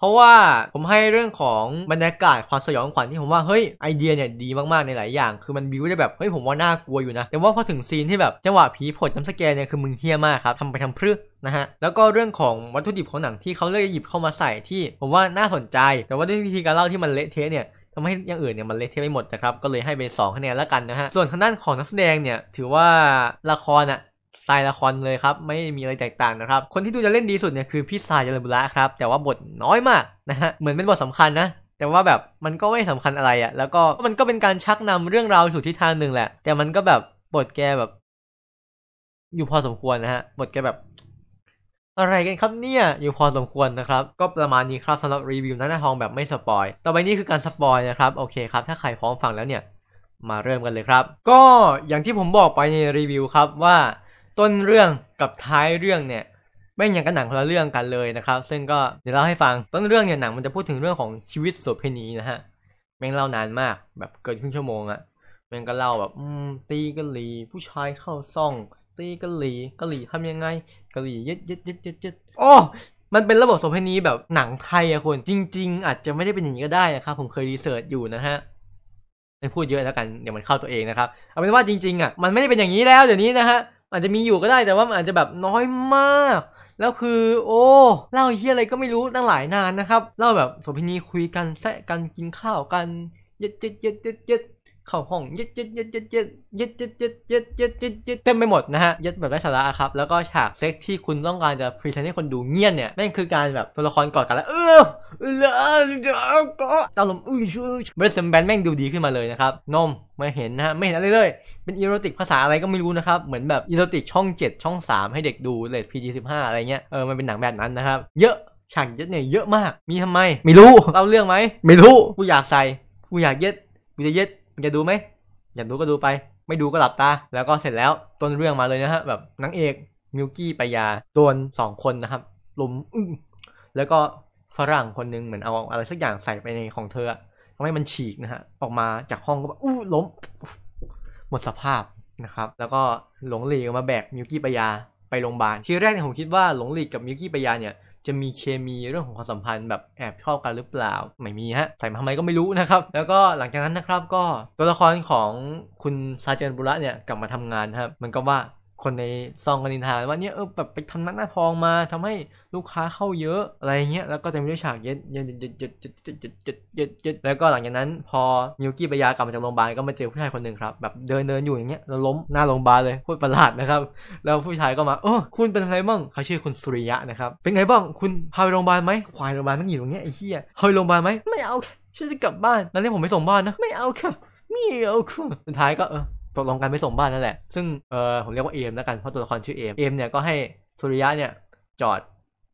เพราะว่าผมให้เรื่องของบรรยากาศความสยองขวัญที่ผมว่าเฮ้ยไอเดียเนี่ยดีมาก ๆในหลายอย่าง คือมันบิวได้แบบเฮ้ยผมว่าน่ากลัวอยู่นะ แต่ว่าพอถึงซีนที่แบบจังหวะผีผดจำสแกนเนี่ยคือมึงเฮี้ยมากครับทำไปทำเพื่อนะฮะแล้วก็เรื่องของวัตถุดิบของหนังที่เขาเลือกหยิบเข้ามาใส่ที่ผมว่าน่าสนใจ แต่ว่าด้วยวิธีการเล่าที่มันเละเทะเนี่ยทำให้อย่างอื่นเนี่ยมันเละเทะไปหมดนะครับก็เลยให้ไปสองคะแนนแล้วกันนะฮะส่วนทางด้านของนักแสดงเนี่ยถือว่าละครอ่ะสไตล์ละครเลยครับ ไม่มีอะไรแตกต่างนะครับ คนที่ดูจะเล่นดีสุดเนี่ยคือพี่สายยาลบุระครับแต่ว่าบทน้อยมากนะฮะ เหมือนเป็นบทสำคัญนะแต่ว่าแบบมันก็ไม่สำคัญอะไรอะแล้วก็มันก็เป็นการชักนำเรื่องราวสู่ทิศทางหนึ่งแหละ แต่มันก็แบบบทแกแบบ อยู่พอสมควรนะฮะ บทแกแบบ อะไรกันครับ เนี่ย อยู่พอสมควรนะครับ ก็ประมาณนี้ครับสำหรับรีวิวนะนะทองแบบไม่สปอยต่อไปนี้คือการสปอยนะครับ โอเคครับถ้าใครพร้อมฟังแล้วเนี่ย มาเริ่มกันเลยครับ ก็อย่างที่ผมบอกไปในรีวิวครับว่าต้นเรื่องกับท้ายเรื่องเนี่ย ไม่หยืองกับหนังคนละเรื่องกันเลยนะครับ ซึ่งก็เดี๋ยวเล่าให้ฟังต้นเรื่องเนี่ยหนังมันจะพูดถึงเรื่องของชีวิตโสเภณีนะฮะแม่งเล่านานมาก แบบเกินครึ่งชั่วโมงอะแม่งก็เล่าแบบตีกะหรี่ผู้ชายเข้าซ่อง ตีกะหรี่กะหรี่ทำยังไงกะหรี่ยึดยึดยึดยึดยึดโอ้มันเป็นระบบโสเภณีแบบหนังไทยอะคนจริง ๆ อาจจะไม่ได้เป็นอย่างนี้ก็ได้นะครับผมเคยรีเสิร์ชอยู่นะฮะไม่พูดเยอะแล้วกันเดี๋ยวมันเข้าตัวเองนะครับเอาเป็นว่าจริง ๆอะมันไม่ได้เป็นอย่างนี้แล้วเดี๋ยวนี้นะฮะอาจจะมีอยู่ก็ได้แต่ว่าอาจจะแบบน้อยมาก แล้วคือ โอ้ เล่าเฮียอะไรก็ไม่รู้ตั้งหลายนานนะครับ เล่าแบบสมพินีคุยกันแซะกันกินข้าวกันเย็ดเย็ดเย็ดเย็ดเข้าห้องยึดยึดยึดยึดยึดยึดยึดยึดยึดยึดยึดยึดเต็มไปหมดนะฮะยึดแบบไร้สาระครับแล้วก็ฉากเซ็กที่คุณต้องการจะพรีเซนต์ให้คนดูเงียบเนี่ยนั่นคือการแบบตัวละครกอดกันแล้วเออเลอะก็ตาลมอุ้ยชูบริสแบนแม่งดูดีขึ้นมาเลยนะครับนมไม่เห็นนะฮะไม่เห็นอะไรเลย เป็นอีโรติกภาษาอะไรก็ไม่รู้นะครับเหมือนแบบอีโรติกช่อง 7 ช่อง 3ให้เด็กดูเลท PG15 อะไรเงี้ยเออมันเป็นหนังแบบนั้นนะครับเยอะฉากเย็ดเนี่ยเยอะมากมีทำไม ไม่รู้เล่าเรื่องไหม ไม่รู้กูอยากใส่กูอยากเย็ดกูจะเย็ดจะดูไหม อยากดูก็ดูไป ไม่ดูก็หลับตา แล้วก็เสร็จแล้วต้นเรื่องมาเลยนะฮะ แบบนางเอกมิวกี้ปยาโดนสองคนนะครับลุมอึ้งแล้วก็ฝรั่งคนนึงเหมือนเอาอะไรสักอย่างใส่ไปในของเธอทำให้มันฉีกนะฮะ ออกมาจากห้องก็แบบอู้ล้มหมดสภาพนะครับ แล้วก็หลงหลีกมาแบกมิวกี้ปยา ไปโรงพยาบาล ทีแรกเนี่ยผมคิดว่าหลงหลีกกับมิวกี้ปยาเนี่ยจะมีเคมีเรื่องของความสัมพันธ์แบบแอบชอบกันหรือเปล่าไม่มีฮะใส่มาทำไมก็ไม่รู้นะครับ แล้วก็หลังจากนั้นนะครับก็ตัวละครของคุณซาเจนบุระเนี่ย กลับมาทำงานครับ มันก็ว่าคนในซองกันดินทาว่าเนี่ยเออแบบไปทำนักหน้าทองมาทำให้ลูกค้าเข้าเยอะอะไรเงี้ยแล้วก็จะมีด้วยฉากเย็ดเย็ดเย็ดเย็ดเย็ดเย็ดเย็ดเย็ดแล้วก็หลังจากนั้น พอมิวกี้ไปยากลับมาจากโรงพยาบาลก็มาเจอผู้ชายคนหนึ่งครับแบบเดินเดินอยู่อย่างเงี้ยแล้วล้มหน้าโรงพยาบาลเลยโคตรประหลาดนะครับ แล้วผู้ชายก็มาเออคุณเป็นไงบ้างเขาชื่อคุณสุริยะนะครับเป็นไงบ้างคุณพาไปโรงพยาบาลไหมควายโรงพยาบาลมันอยู่ตรงเนี้ยไอ้เหี้ยเาไปโรงพยาบาลไหมไม่เอาฉันจะกลับบ้านแล้วเรียกผมไปส่งบ้านนะไม่เอาค่ะไม่เอาค่ะสุดท้ายก็เออตกลงกันไม่ส่งบ้านนั่นแหละ ซึ่งเออผมเรียกว่าเอมแล้วกัน เพราะตัวละครชื่อเอม เอมเนี่ยก็ให้สุริยะเนี่ยจอด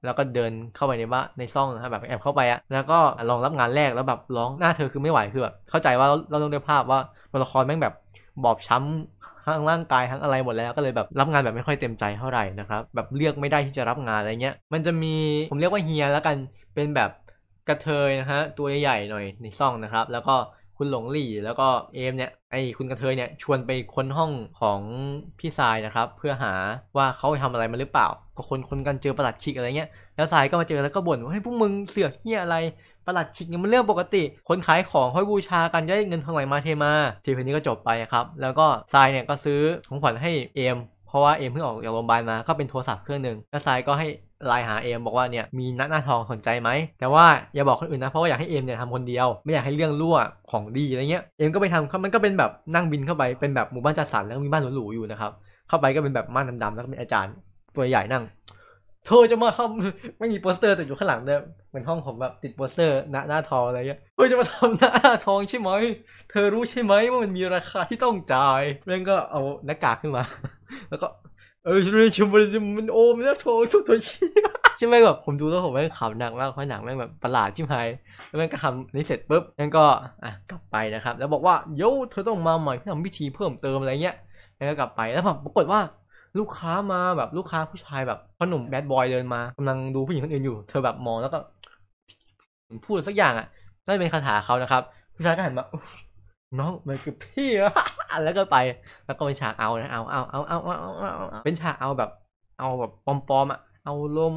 แล้วก็เดินเข้าไปในบ้านในซ่องนะแบบแอบเข้าไปอะแล้วก็ลองรับงานแรกแล้วแบบร้องหน้าเธอคือไม่ไหวคือแบบเข้าใจว่าเราต้องได้ภาพว่าตัวละครแม่งแบบบอบช้ำทั้งร่างกายทั้งอะไรหมดแล้วก็เลยแบบรับงานแบบไม่ค่อยเต็มใจเท่าไหร่นะครับแบบเลือกไม่ได้ที่จะรับงานอะไรเงี้ย มันจะมีผมเรียกว่าเฮียแล้วกันเป็นแบบกระเทยนะฮะตัวใหญ่หน่อยในซ่องนะครับ แล้วก็คุณหลงหลี่แล้วก็เอมเนี่ยไอคุณกระเทยเนี่ยชวนไปค้นห้องของพี่สายนะครับเพื่อหาว่าเขาทำอะไรมาหรือเปล่า ก็คนคนกันเจอประหลัดชิกอะไรเงี้ยแล้วสายก็มาเจอแล้วก็บ่นว่าให้พวกมึงเสือกเนี่ยอะไรประหลัดชิกเนี่ยมันเรื่องปกติคนขายของห้อยบูชากันได้เงินทางไหลมาเทมา ทีนี้ก็จบไปครับแล้วก็สายเนี่ยก็ซื้อของขวัญให้เอมเพราะว่าเอมเพิ่งออกจากโรงพยาบาลมาก็เป็นโทรศัพท์เครื่องหนึ่งแล้วสายก็ให้ไลน์หาเอมบอกว่าเนี่ยมีนักหน้าทองสนใจไหมแต่ว่าอย่าบอกคนอื่นนะเพราะว่าอยากให้เอมเนี่ยทำคนเดียวไม่อยากให้เรื่องรั่วของดีอะไรเงี้ย เอมก็ไปทำมันก็เป็นแบบนั่งบินเข้าไปเป็นแบบหมู่บ้านจัดสรรแล้วมีบ้านหรูๆอยู่นะครับเข้าไปก็เป็นแบบม่านดำๆแล้วก็เป็นอาจารย์ตัวใหญ่นั่ง เธอจะมาทำไม่มีโปสเตอร์แต่อยู่ข้างหลังเนี่ยเหมือนห้องผมแบบติดโปสเตอร์หน้าหน้าทองอะไรเงี้ยเธอจะมาทำหน้าทองใช่ไหมเธอรู้ใช่ไหมว่ามันมีราคาที่ต้องจ่ายเรื่องก็เอาหน้ากากขึ้นมา แล้วก็เออชมบริมันโอม่นน่าโทษทุกทชี้ใช่ไหมแบบผมดูแล้วผมแม่งขำหนักมากเพราะหนังแม่งแบบประหลาดชิมหายแล้วแม่งก็ทำนี้เสร็จปุ๊บแม่งก็ อ่ะกลับไปนะครับ แล้วบอกว่าโยเธอต้องมาใหม่ทำพิธีเพิ่มเติมอะไรเงี้ยแล้วก็กลับไปแล้วแบบปรากฏว่าลูกค้ามาแบบลูกค้าผู้ชายแบบพ่อหนุ่มแบดบอยเดินมา กำลังดูผู้หญิงคนอื่นอยู่ เธอแบบมองแล้วก็พูดสักอย่างอ่ะน่าจะเป็นคาถาเขานะครับผู้ชายก็หันมาน้องมันคือพี่อะแล้วก็ไป แล้วก็เป็นฉากเอานะเอาเอาเอาเอาเอาเอาเป็นฉากเอาแบบ เอาแบบปลอมๆอ่ะเอาลม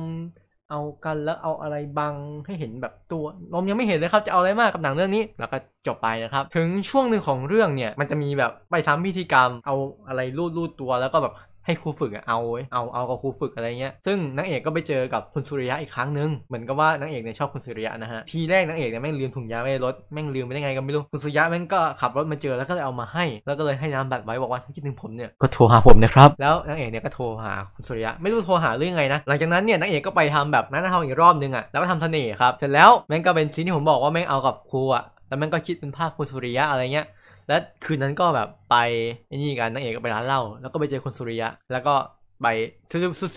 เอากันแล้วเอาอะไรบังให้เห็นแบบตัวลมยังไม่เห็นเลยครับจะเอาอะไรมากกับหนังเรื่องนี้แล้วก็จบไปนะครับถึงช่วงหนึ่งของเรื่องเนี่ยมันจะมีแบบไปซ้ำพิธีกรรมเอาอะไรรูดรูดตัวแล้วก็แบบให้ครูฝึกเอาเอาเอากับครูฝึกอะไรเงี้ยซึ่งนางเอก ก็ ไปเจอกับ คุณสุริยะอีกครั้งหนึ่งเหมือนกับว่านางเอกเนี่ยชอบคุณสุริยะนะฮะทีแรกนางเอกเนี่ยแม่งลืมถุงยาไว้รถแม่งลืมไปได้ไงก็ไม่รู้คุณสุริยะแม่งก็ขับรถมาเจอแล้วก็เลยเอามาให้ แล้วก็เลยให้น้ำบัตรไว้บอกว่าถ้าคิดถึงผมเนี่ยก็โทรหาผมนะครับแล้วนางเอกเนี่ยก็โทรหาคุณสุริยะไม่รู้โทรหาเรื่องไงนะหลังจากนั้นเนี่ยนางเอกก็ไปทำแบบนั้นทำอีกรอบนึงอ่ะแล้วก็ทำเสน่ห์ครับเสร็จแล้วแม่งก็เป็นิ่งที่ผมบอกว่าแม่งเอากับครูอ่ะแล้วม่งก็คิดเป็นภาพคุณสุริยะอะไรเงี้ยและคืนนั้นก็แบบไปนี่กันนางเอกก็ไปร้านเหล้าแล้วก็ไปเจอคนสุริยะ แล้วก็ไป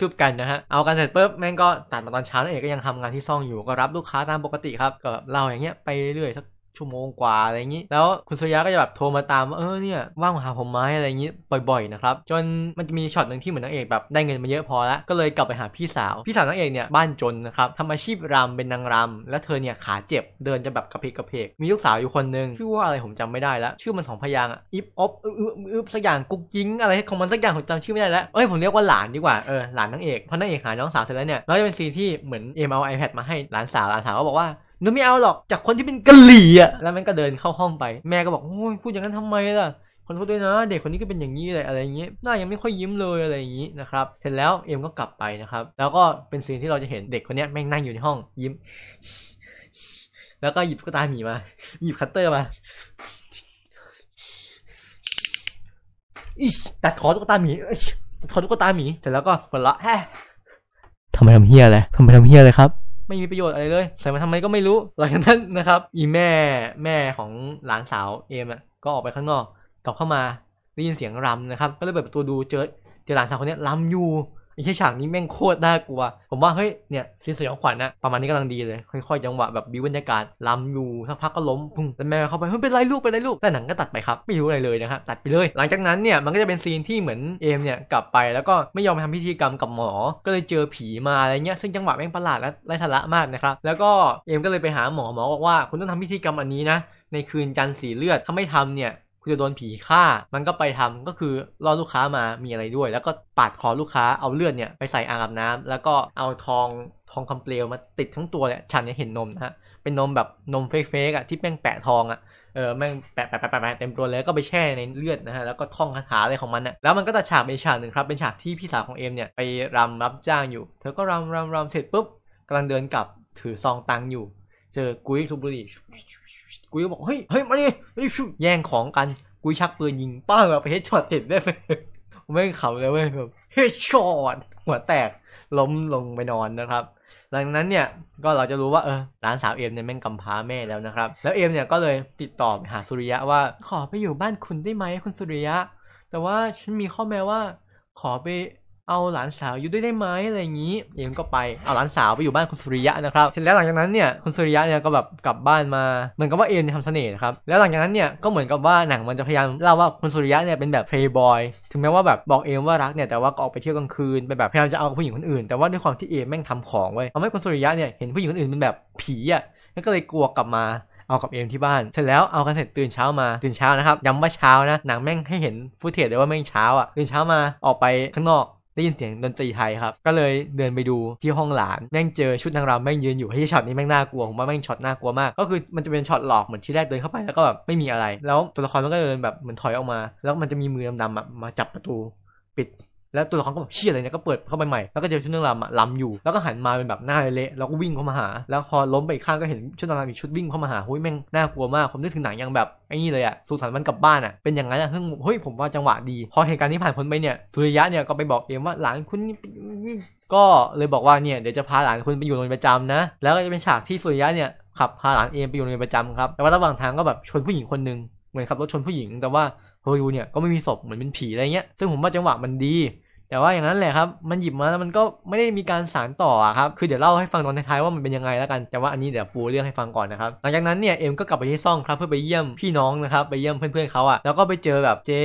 ซุบๆกันนะฮะ เอากันเสร็จปุ๊บแม่งก็ตัดมาตอนเช้านางเอกก็ยังทำงานที่ซ่องอยู่ก็รับลูกค้าตามปกติครับก็เล่าอย่างเงี้ยไปเรื่อยสักชั่วโมงกว่าอะไรอย่างนี้แล้วคุณสุริยะก็จะแบบโทรมาตามว่าเออเนี่ยว่างมาหาผมไหมอะไรอย่างนี้บ่อยๆนะครับจนมันจะมีช็อตหนึ่งที่เหมือนนางเอกแบบได้เงินมาเยอะพอแล้วก็เลยกลับไปหาพี่สาวพี่สาวนางเอกเนี่ยบ้านจนนะครับทำอาชีพรำเป็นนางรำและเธอเนี่ยขาเจ็บเดินจะแบบกระเพกกระเพก มีลูกสาวอยู่คนหนึ่งชื่อว่าอะไรผมจำไม่ได้แล้วชื่อมันสองพยางอ่ะอิบอบอึบอึสักอย่างกุ๊กจิ้งอะไรของมันสักอย่างผมจำชื่อไม่ได้แล้วเอ้ยผมเรียกว่าหลานดีกว่าเออหลานนางเอกเพราะนางเอกหาน้องสาวเสร็จแล้วเนี่ยแล้วจะเป็นซีที่เหมือนเอ็มเอาไอแพดมาให้หลานสาวหลานสาวก็บอกว่าหนูไม่เอาหรอกจากคนที่เป็นกะหรี่อ่ะแล้วมันก็เดินเข้าห้องไป แม่ก็บอกโอ้ยพูดอย่างนั้นทำไมล่ะ คนพูดด้วยนะเด็กคนนี้ก็เป็นอย่างนี้เลยอะไรอย่างนี้หน้ายังไม่ค่อยยิ้มเลยอะไรอย่างนี้นะครับเสร็จแล้วเอ็มก็กลับไปนะครับ แล้วก็เป็นซีนที่เราจะเห็นเด็กคนนี้แม่งนั่งอยู่ในห้องยิ้ม แล้วก็หยิบกระตาหมีมา หยิบคัตเตอร์มาอิตัดคอตุ๊กตาหมีขคอตุ๊กตาหมีเสร็จแล้วก็หัวเราะแฮ่ทำไมทำเฮียอะไรทำไมทำเฮียอะไรครับไม่มีประโยชน์อะไรเลย ใส่มาทำไมก็ไม่รู้หลังจากนั้นนะครับ อีแม่แม่ของหลานสาว เอมก็ออกไปข้างนอกกลับเข้ามาได้ยินเสียงรำนะครับ ก็เลยเปิดประตูดูเจอเจอหลานสาวคนนี้รำอยู่ไอ้ฉากนี้แม่งโคตรน่ากลัว ผมว่าเฮ้ยเนี่ยซีนสยองขวัญนะประมาณนี้กำลังดีเลยค่อยๆ จังหวะแบบบิวบรรยากาศล้ำอยู่สักพักก็ล้มพุ่งแต่แม่เข้าไปเฮ้ยเป็นไรลูกเป็นไรลูก แต่หนังก็ตัดไปครับไม่รู้อะไรเลยนะครับตัดไปเลย หลังจากนั้นเนี่ย มันก็จะเป็นซีนที่เหมือนเอมเนี่ย กลับไปแล้วก็ไม่ยอมไปทำพิธีกรรมกับหมอ ก็เลยเจอผีมาอะไรเงี้ยซึ่งจังหวะแม่งประหลาดและไร้สาระมากนะครับแล้วก็เอมก็เลยไปหาหมอหมอบอกว่า คุณต้องทำพิธีกรรมอันนี้นะในคืนจันทร์สีเลือดถ้าไม่ทำเนี่ยคุณจะโดนผีฆ่า มันก็ไปทำก็คือล่อลูกค้ามา มีอะไรด้วย แล้วก็ปาดคอลูกค้า เอาเลือดเนี่ยไปใส่อ่างอาบน้ำ แล้วก็เอาทอง ทองคำเปลวมาติดทั้งตัวแหละฉันเนี่ยเห็นนมนะฮะ เป็นนมแบบนมเฟกๆอ่ะที่แม่งแปะทองอ่ะ เออแม่งแปะแปะแปะแปะเต็มตัวเลย ก็ไปแช่ในเลือดนะฮะ แล้วก็ท่องคาถาอะไรของมันอ่ะแล้วมันก็จะฉากเป็นฉากหนึ่งครับ เป็นฉากที่พี่สาวของเอ็มเนี่ยไปรำรับจ้างอยู่ เธอก็รำรำรำเสร็จปุ๊บกำลังเดินกลับถือซองตังอยู่ เจอกุ้ยทุบบุหรี่กูยก็บอกเฮ้ย เฮ้ยมาดิมาดิชุแย่งของกัน กูชักปืนยิงป้าแบบไปเฮดช็อตเห็นได้ไหมไม่ขำเลยเว้ยแบบเฮดช็อตหัวแตกล้มลงไปนอนนะครับหลังนั้นเนี่ยก็เราจะรู้ว่าเออหลานสาวเอ็มเนี่ยแม่งกำพร้าแม่แล้วนะครับ แล้วเอ็มเนี่ยก็เลยติดต่อหาสุริยะว่าขอไปอยู่บ้านคุณได้ไหมคุณสุริยะ แต่ว่าฉันมีข้อแม้ว่าขอไปเอาหลานสาวอยู่ด้วยได้ไหมอะไรอย่างนี้เอ็มก็ไปเอาหลานสาวไปอยู่บ้านคุณสุริยะนะครับเสร็จแล้วหลังจากนั้นเนี่ยคุณสุริยะเนี่ยก็แบบกลับบ้านมา เหมือนกับว่าเอ็มทำเสน่ห์ครับแล้วหลังจากนั้นเนี่ยก็เหมือนกับว่าหนังมันจะพยายามเล่าว่าคุณสุริยะเนี่ยเป็นแบบเพลย์บอยถึงแม้ว่าแบบบอกเอ็มว่ารักเนี่ยแต่ว่าก็ออกไปเที่ยวกลางคืนไปแบบพยายามจะเอาผู้หญิงคนอื่นแต่ว่าด้วยความที่เอ็มแม่งทำของไว้ทำให้คุณสุริยะเนี่ยเห็นผู้หญิงคนอื่นเป็นแบบผีอ่ะก็เลยกลัวกลับมา เอากับเอ็มที่บ้านเสร็จแล้วเอากันเสร็จตื่นเช้ามาตื่นเช้านะครับย้ำว่าเช้านะหนังแม่งให้เห็นฟุตเทจเลยว่าแม่งเช้าอ่ะตื่นเช้ามาออกไปข้างนอกได้ยินเสียงดนตรีไทยครับ ก็เลยเดินไปดูที่ห้องหลาน แม่งเจอชุดนางรำแม่งยืนอยู่ให้ช็อตนี้แม่งน่ากลัวผมว่าแม่งช็อตน่ากลัวมาก ก็คือมันจะเป็นช็อตหลอกเหมือนที่แรกเดินเข้าไปแล้วก็แบบไม่มีอะไร แล้วตัวละครมันก็เดินแบบเหมือนถอยออกมา แล้วมันจะมี มือดำๆมาจับประตูปิดแล้วตัวละครก็แบบเชี่ยอะไรเนี่ยก็เปิดเข้าไปใหม่แล้วก็เจอชุดนางรำอะลำอยู่ แล้วก็หันมาเป็นแบบหน้าเละแล้วก็วิ่งเข้ามาหา แล้วพอล้มไปอีกข้างก็เห็นชุดนางรำอีกชุดวิ่งเข้ามาหาเฮ้ยแม่งน่ากลัวมากผมนึกถึงหนังยังแบบไอ้นี่เลยอะสุสานวันกลับบ้านอะเป็นอย่างนั้นอะเฮ้ยผมว่าจังหวะดีพอเหตุการณ์นี้ผ่านพ้นไปเนี่ยสุริยะเนี่ยก็ไปบอกเอมว่าหลานคุณก็เลยบอกว่าเนี่ยเดี๋ยวจะพาหลานคุณไปอยู่โรงเรียนประจำนะ แล้วก็จะเป็นฉากที่สุริยะเนี่ยขับพาหลานเอมไปอยู่โรงเรียนประจำครับแต่ว่าระหว่างทางก็แบบชนผู้หญิงคนหนึ่งเหมือนขับรถชนผู้หญิงแต่ว่าโอยูเนี่ยก็ไม่มีศพเหมือนเป็นผีอะไรเงี้ย ซึ่งผมว่าจังหวะมันดีแต่ว่าอย่างนั้นแหละครับ มันหยิบมาแล้วมันก็ไม่ได้มีการสารต่อครับ คือเดี๋ยวเล่าให้ฟังตอนท้ายๆว่ามันเป็นยังไงแล้วกัน แต่ว่าอันนี้เดี๋ยวปูเรื่องให้ฟังก่อนนะครับ หลังจากนั้นเนี่ยเอ็มก็กลับไปที่ซ่องครับเพื่อไปเยี่ยมพี่น้องนะครับ ไปเยี่ยมเพื่อนๆเขาอะแล้วก็ไปเจอแบบเจ๊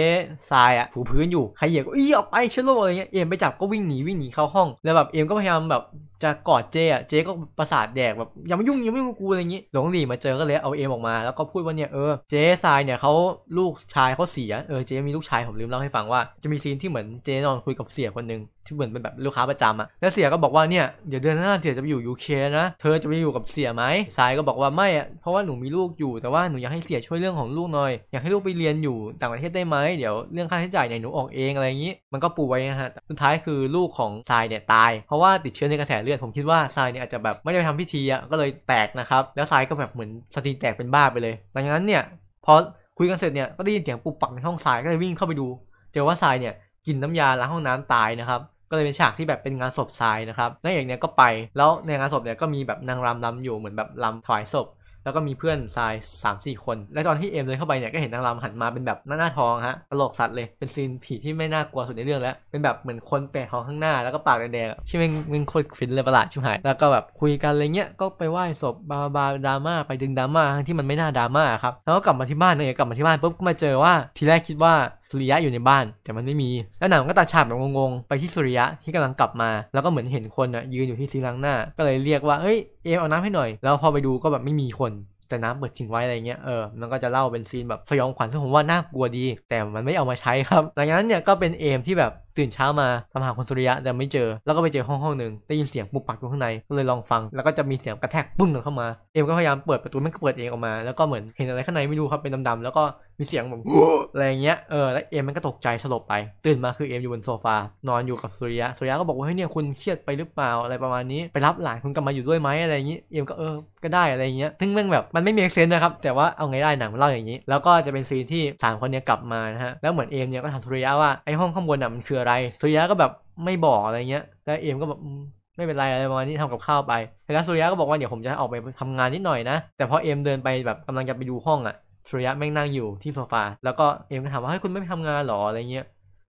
ทรายอะผูพื้นอยู่ ใครเหยียบก็อีออกไปเชื้อโรคอะไรเงี้ย เอ็มไปจับก็วิ่งหนีวิ่งหนีเข้าห้อง แล้วแบบเอ็มก็พยายามแบบจะกอดเจอ่ะเจก็ประสาทแดกแบบยังไม่ยุ่งยังไม่ยุ่งกูอะไรอย่างี้หลงหลีมาเจอก็เลยเอาเอมออกมาแล้วก็พูดว่าเนี่ยเออเจทรายเนี่ยเขาลูกชายเขาเสียเออเจมีลูกชายผมลืมเล่าให้ฟังว่าจะมีซีนที่เหมือนเจนอนคุยกับเสียคนหนึ่งที่เหมือนเป็นแบบลูกค้าประจำอะแล้วเสียก็บอกว่าเนี่ยเดี๋ยวเดือนหน้าเสียจะไปอยู่ยูเคนะเธอจะไปอยู่กับเสียไหมสายก็บอกว่าไม่อะเพราะว่าหนูมีลูกอยู่แต่ว่าหนูอยากให้เสียช่วยเรื่องของลูกหน่อยอยากให้ลูกไปเรียนอยู่ต่างประเทศได้ไหมเดี๋ยวเรื่องค่าใช้จ่ายเนี่ยหนูออกเองอะไรอย่างนี้มันก็ปูไว้นะฮะสุดท้ายคือลูกของสายเนี่ยตายเพราะว่าติดเชื้อในกระแสเลือดผมคิดว่าทรายเนี่ยอาจจะแบบไม่ได้ไปทำพิธีอ่ะก็เลยแตกนะครับ แล้วทรายก็แบบเหมือนสติแตกเป็นบ้าไปเลยหลังจากนั้นเนี่ยพอคุยกันเสร็จเนี่ยก็ได้ยินเสียงปุบปักในห้องทรายก็เลยวิ่งเข้าไปดู เจอว่าทรายเนี่ยกินน้ำยาล้างห้องน้ำตายนะครับก็เลยเป็นฉากที่แบบเป็นงานศพทรายนะครับนางเอกเนี่ยก็ไป แล้วในงานศพเนี่ยก็มีแบบนางรำรำอยู่เหมือนแบบรำถวายศพแล้วก็มีเพื่อนทรายสามสี่คน และตอนที่เอมเดินเข้าไปเนี่ยก็เห็นนางรำหันมาเป็นแบบหน้าหน้าทองฮะตลกสัตว์เลย เป็นซีนผีที่ไม่น่ากลัวสุดในเรื่องแล้วเป็นแบบเหมือนคนแปลกของข้างหน้าแล้วก็ปากแดงๆ ชิ่มึงมงโคตรฟินเลยประหลาดชิบหายแล้วก็แบบคุยกันอะไรเงี้ยก็ไปไหว้ศพบาบาดราม่าไปดึงดราม่าที่มันไม่น่าดราม่าครับแล้วก็กลับมาที่บ้านเนี่ยกลับมาที่บ้านปุ๊บก็มาเจอว่าทีแรกคิดว่าสุริยะอยู่ในบ้าน แต่มันไม่มีแล้วหนังก็ตัดฉากแบบงงๆไปที่สุริยะที่กำลังกลับมา แล้วก็เหมือนเห็นคนอ่ะยืนอยู่ที่ซีรังหน้า ก็เลยเรียกว่าเอ้ยเอมเอาน้ำให้หน่อยแล้วพอไปดูก็แบบไม่มีคน แต่น้ำเปิดทิ้งไว้อะไรเงี้ยเออมันก็จะเล่าเป็นซีนแบบสยองขวัญซึ่งผมว่าน่ากลัวดี แต่มันไม่เอามาใช้ครับหลังจากนั้นเนี่ยก็เป็นเอมที่แบบตื่นเช้ามาตามหาคนสุริยะแต่ไม่เจอ แล้วก็ไปเจอห้องห้องหนึ่งได้ยินเสียงปุกปักอยู่ข้างในก็เลยลองฟัง แล้วก็จะมีเสียงกระแทกปึ้งเข้ามาเอมก็พยายามเปิดประตูมันก็เปิดเองออกมาแล้วก็เหมือนเห็นอะไรข้างในไม่รู้ครับเป็นดำๆแล้วก็มีเสียงแบบอะไรเงี้ยเออแล้วเอมมันก็ตกใจสลบไป ตื่นมาคือเอมอยู่บนโซฟานอนอยู่กับสุริยะสุริยะก็บอกว่า เฮ้ยเนี่ยคุณเครียดไปหรือเปล่าอะไรประมาณนี้ไปรับหลานคุณกลับมาอยู่ด้วยไหมอะไรอย่างี้ยเอมก็เออก็ได้อะไรเงี้ยซึ่งมันแบบมันไม่มีเซนนะครับแต่ว่าเอาไงได้หนังเล่าอย่างนี้ แล้วก็จะเป็นซีนที่สามคนเนี้ยกลับมานะฮะแล้วเหมือนเอมเนี่ยก็ถามสุริยะว่าไอห้องข้างบนน่ะมันคืออะไร สุริยะก็แบบไม่บอกอะไรเงี้ยแล้วเอมก็แบบไม่เป็นไรอะไรประมาณนี้ทำกับข้าวไปแล้วสุริยะก็บอกว่าเดี๋ยวผมจะออกไปทำงานนิดหน่อยนะ แต่พอเอมเดินไปแบบกำลังจะไปดูห้องอะ่ะสุริยะแม่งนั่งอยู่ที่โซฟา แล้วก็เอ็มก็ถามว่าให้คุณไม่ไปทำงานหรออะไรเงี้ย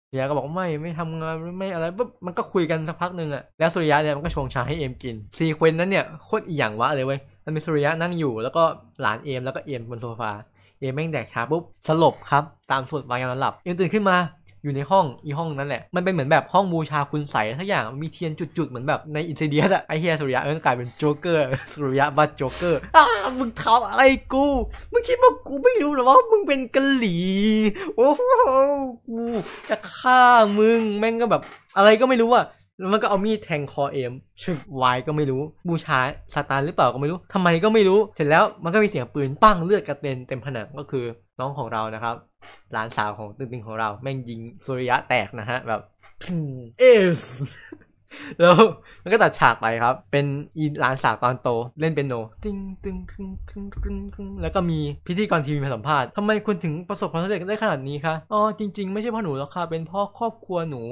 สุริยะก็บอกไม่ไม่ทำงานไม่อะไรปุ๊บมันก็คุยกันสักพักหนึ่งอะแล้วสุริยะเนี่ยมันก็ชงชาให้เอ็มกินซีเควนต์นั้นเนี่ยโคตรอีหยังวะเลยเว้ยมันมีสุริยะนั่งอยู่แล้วก็หลานเอ็มแล้วก็เอ็มบนโซฟา เอ็มแม่งแดกชาปุ๊บสลบครับตามสูตรวางยานอนหลับเอ็มตื่นขึ้นมาอยู่ในห้องอีห้องนั้นแหละ มันเป็นเหมือนแบบห้องบูชาคุณใสทุกอย่าง มีเทียนจุดๆเหมือนแบบในอินเดียอะไอเฮียสุริยะเอิ้นกลายเป็นโจ๊กเกอร์สุริยะบัตโจ๊กเกอร์อ้ามึงทำอะไรกู มึงคิดว่ากูไม่รู้หรอว่ามึงเป็นกะหลี่โอ้โหกูจะฆ่ามึงแม่งก็แบบอะไรก็ไม่รู้อะแล้วมันก็เอามีดแทงคอเอมชุกวายก็ไม่รู้ บูชาซาตานหรือเปล่าก็ไม่รู้ ทำไมก็ไม่รู้ เสร็จแล้วมันก็มีเสียงปืน ปั้งเลือดกระเด็นเต็มผนังก็คือน้องของเรานะครับหลานสาวของตึงตึงของเราแม่งยิงสุริยะแตกนะฮะ แบบเอสแล้ว มันก็ตัดฉากไปครับ เป็นอีหลานสาวตอนโต เล่นเป็นโน ติงติงติงติงติงติงแล้วก็มีพิธีกรทีวีมาสัมภาษณ์ทำไมคุณถึงประสบความสำเร็จได้ขนาดนี้คะอ๋อจริงๆ ไม่ใช่พ่อหนูหรอกค่ะเป็นพ่อครอบครัวหนู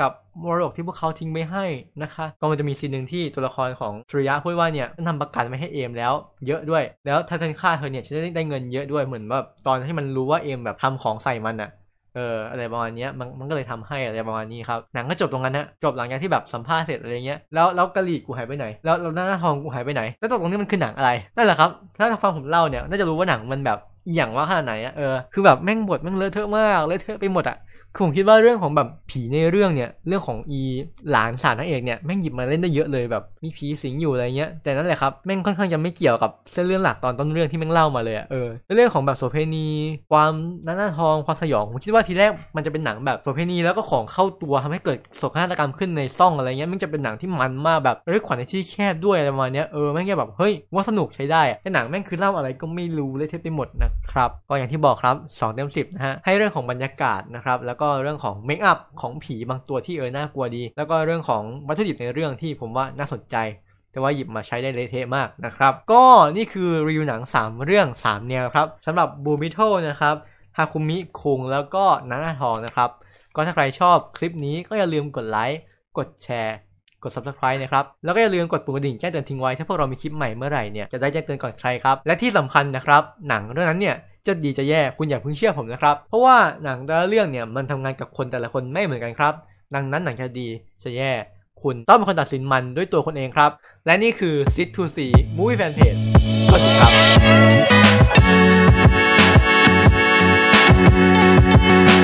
กับมรดกที่พวกเขาทิ้งไม่ให้นะคะก็มันจะมีซีนหนึ่งที่ตัวละครของสุริยะพูดว่าเนี่ยนำประกันไม่ให้เอมแล้วเยอะด้วยแล้วถ้าฉันฆ่าเธอเนี่ยฉันได้เงินเยอะด้วยเหมือนแบบตอนที่มันรู้ว่าเอมแบบทำของใส่มันอะเอออะไรประมาณนี้มันมันก็เลยทำให้อะไรประมาณนี้ครับหนังก็จบตรงนั้นนะจบหลังจากที่แบบสัมภาษณ์เสร็จอะไรเงี้ยแล้วแล้วกะหรี่กูหายไปไหนแล้วแล้วหน้าทองกูหายไปไหน แล้วตตรงนี้มันคือหนังอะไรนั่นแหละครับ ถ้าฟังผมเล่าเนี่ยน่าจะรู้ว่าหนังมันแบบ อย่างว่าขนาดไหนอะเออคือแบบแม่งบทแม่งเลอะเทอะมากเลอะเทอะไปหมดอะคือผมคิดว่าเรื่องของแบบผีในเรื่องเนี่ยเรื่องของอีหลานสารนางเอกเนี่ยแม่งหยิบมาเล่นได้เยอะเลยแบบมีผีสิงอยู่อะไรเงี้ยแต่นั่นแหละครับแม่งค่อนข้างจะไม่เกี่ยวกับ เส้นเรื่องหลักตอนต้นเรื่องที่แม่งเล่ามาเลยเออเรื่องของแบบโสเพณี ความน่า้ทองความสยองผมคิดว่าทีแรกมันจะเป็นหนังแบบโสเพณีแล้วก็ของเข้าตัวทำให้เกิดโศกนาฏกรรมขึ้นในซ่องอะไรเงี้ยมันจะเป็นหนังที่มันมากแบบเรื่องขวัญในที่แคบด้วยอะไรประมาณเนี้ยเออแม่งจะแบบเฮ้ยว่าสนุกใช้ได้แต่หนังแม่งคือเล่าอะไรก็ไม่รู้เลยเทปไปหมดนะครับก็อย่างที่บอกครับ2เต็ม10นะฮะให้เรื่องของบรรยากาศนะครับแล้วก็ก็เรื่องของเมคอัพของผีบางตัวที่เออน่ากลัวดี แล้วก็เรื่องของวัตถุดิบในเรื่องที่ผมว่าน่าสนใจ แต่ว่าหยิบมาใช้ได้เลเทะมากนะครับ ก็นี่คือรีวิวหนัง 3 เรื่อง3แนวครับสำหรับบูมิโตนะครับฮาคุมิคุงแล้วก็นานาทองนะครับ ก็ถ้าใครชอบคลิปนี้ก็อย่าลืมกดไลค์กดแชร์ กด subscribe นะครับ แล้วก็อย่าลืมกดปุ่มกระดิ่งแจ้งเตือนทิ้งไว้ ถ้าพวกเรามีคลิปใหม่เมื่อไหร่เนี่ยจะได้แจ้งเตือนก่อนใครครับ และที่สำคัญนะครับ หนังเรื่องนั้นเนี่ยจะดี จะแย่ คุณอย่าเพิ่งเชื่อผมนะครับ เพราะว่าหนังแต่ละเรื่องเนี่ยมันทำงานกับคนแต่ละคนไม่เหมือนกันครับ ดังนั้นหนังจะดีจะแย่ คุณต้องเป็นคนตัดสินมันด้วยตัวคนเองครับ และนี่คือ Sit to See Movie Fanpage สวัสดีครับ